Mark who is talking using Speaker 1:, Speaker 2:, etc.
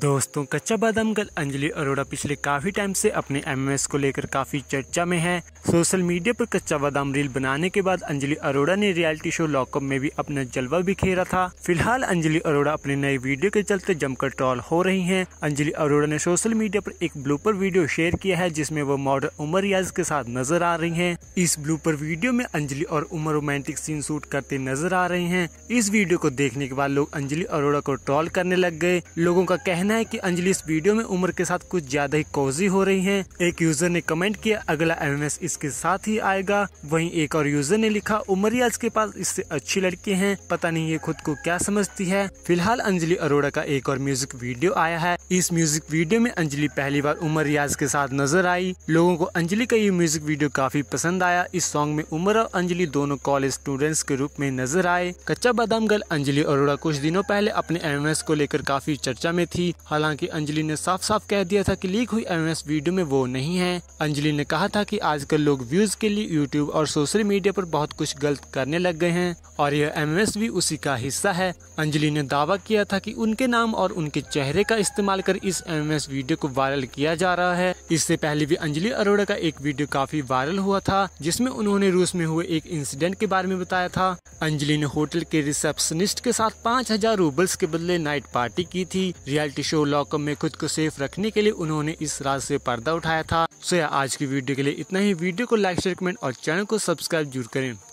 Speaker 1: दोस्तों कच्चा बादाम गर्ल अंजलि अरोड़ा पिछले काफी टाइम से अपने एमएमएस को लेकर काफी चर्चा में है सोशल मीडिया पर कच्चा बादाम रील बनाने के बाद अंजलि अरोड़ा ने रियलिटी शो लॉकअप में भी अपना जलवा बिखेरा था फिलहाल अंजलि अरोड़ा अपने नए वीडियो के चलते जमकर ट्रॉल हो रही है अंजलि अरोड़ा ने सोशल मीडिया पर एक ब्लूपर वीडियो शेयर किया है जिसमे वो मॉडल उमर रियाज के साथ नजर आ रही है इस ब्लूपर वीडियो में अंजलि और उमर रोमांटिक सीन शूट करते नजर आ रहे हैं इस वीडियो को देखने के बाद लोग अंजलि अरोड़ा को ट्रॉल करने लग गए लोगों का कहना कहना है कि अंजलि इस वीडियो में उम्र के साथ कुछ ज्यादा ही कोजी हो रही हैं एक यूजर ने कमेंट किया अगला एम इसके साथ ही आएगा वहीं एक और यूजर ने लिखा उमरियाज के पास इससे अच्छी लड़की है पता नहीं ये खुद को क्या समझती है फिलहाल अंजलि अरोड़ा का एक और म्यूजिक वीडियो आया है इस म्यूजिक वीडियो में अंजलि पहली बार उमर रियाज के साथ नजर आई लोगों को अंजलि का ये म्यूजिक वीडियो काफी पसंद आया इस सॉन्ग में उमर और अंजलि दोनों कॉलेज स्टूडेंट्स के रूप में नजर आए कच्चा बादाम गर्ल अंजलि अरोड़ा कुछ दिनों पहले अपने एम को लेकर काफी चर्चा में थी थी हालांकि अंजलि ने साफ साफ कह दिया था कि लीक हुई अवेयरनेस वीडियो में वो नहीं है अंजलि ने कहा था कि आजकल लोग व्यूज के लिए यूट्यूब और सोशल मीडिया पर बहुत कुछ गलत करने लग गए हैं और यह एम भी उसी का हिस्सा है अंजलि ने दावा किया था कि उनके नाम और उनके चेहरे का इस्तेमाल कर इस एम वीडियो को वायरल किया जा रहा है इससे पहले भी अंजलि अरोड़ा का एक वीडियो काफी वायरल हुआ था जिसमें उन्होंने रूस में हुए एक इंसिडेंट के बारे में बताया था अंजलि ने होटल के रिसेप्शनिस्ट के साथ पाँच हजार रूबल्स के बदले नाइट पार्टी की थी रियलिटी शो लॉकअप में खुद को सेफ रखने के लिए उन्होंने इस राज से पर्दा उठाया था सो आज की वीडियो के लिए इतना ही वीडियो को लाइक शेयर कमेंट और चैनल को सब्सक्राइब जरूर करें